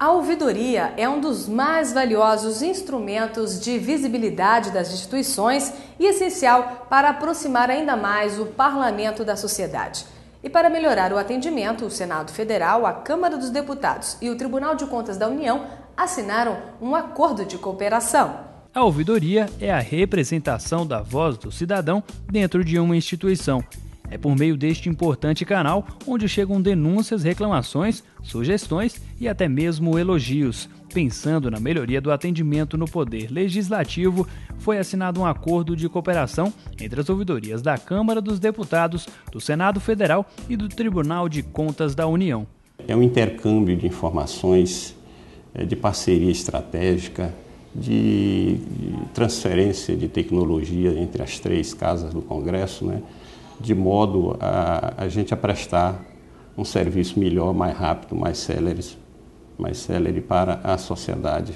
A ouvidoria é um dos mais valiosos instrumentos de visibilidade das instituições e essencial para aproximar ainda mais o parlamento da sociedade. E para melhorar o atendimento, o Senado Federal, a Câmara dos Deputados e o Tribunal de Contas da União assinaram um acordo de cooperação. A ouvidoria é a representação da voz do cidadão dentro de uma instituição é por meio deste importante canal onde chegam denúncias, reclamações, sugestões e até mesmo elogios. Pensando na melhoria do atendimento no Poder Legislativo, foi assinado um acordo de cooperação entre as ouvidorias da Câmara dos Deputados, do Senado Federal e do Tribunal de Contas da União. É um intercâmbio de informações, é, de parceria estratégica, de transferência de tecnologia entre as três casas do Congresso, né? de modo a, a gente a prestar um serviço melhor, mais rápido, mais célere, mais célere para a sociedade,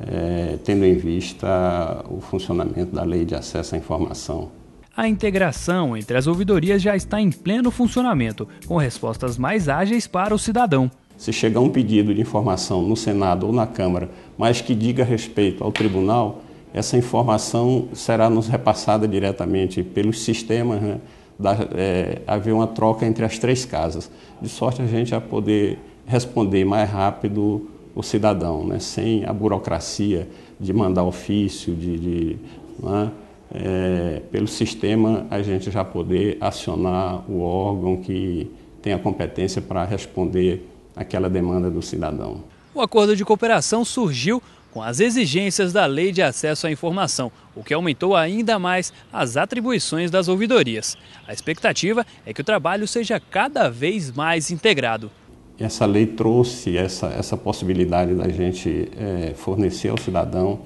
é, tendo em vista o funcionamento da lei de acesso à informação. A integração entre as ouvidorias já está em pleno funcionamento, com respostas mais ágeis para o cidadão. Se chegar um pedido de informação no Senado ou na Câmara, mas que diga respeito ao tribunal, essa informação será nos repassada diretamente pelos sistemas né, da, é, haver uma troca entre as três casas, de sorte a gente a poder responder mais rápido o cidadão, né? sem a burocracia de mandar ofício, de, de né? é, pelo sistema a gente já poder acionar o órgão que tem a competência para responder aquela demanda do cidadão. O acordo de cooperação surgiu com as exigências da Lei de Acesso à Informação, o que aumentou ainda mais as atribuições das ouvidorias. A expectativa é que o trabalho seja cada vez mais integrado. Essa lei trouxe essa, essa possibilidade da gente é, fornecer ao cidadão,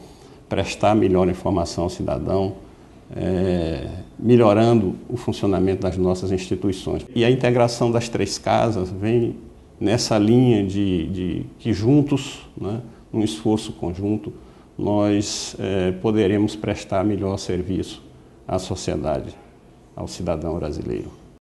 prestar melhor informação ao cidadão, é, melhorando o funcionamento das nossas instituições. E a integração das três casas vem nessa linha de, de que juntos né, num esforço conjunto, nós é, poderemos prestar melhor serviço à sociedade, ao cidadão brasileiro.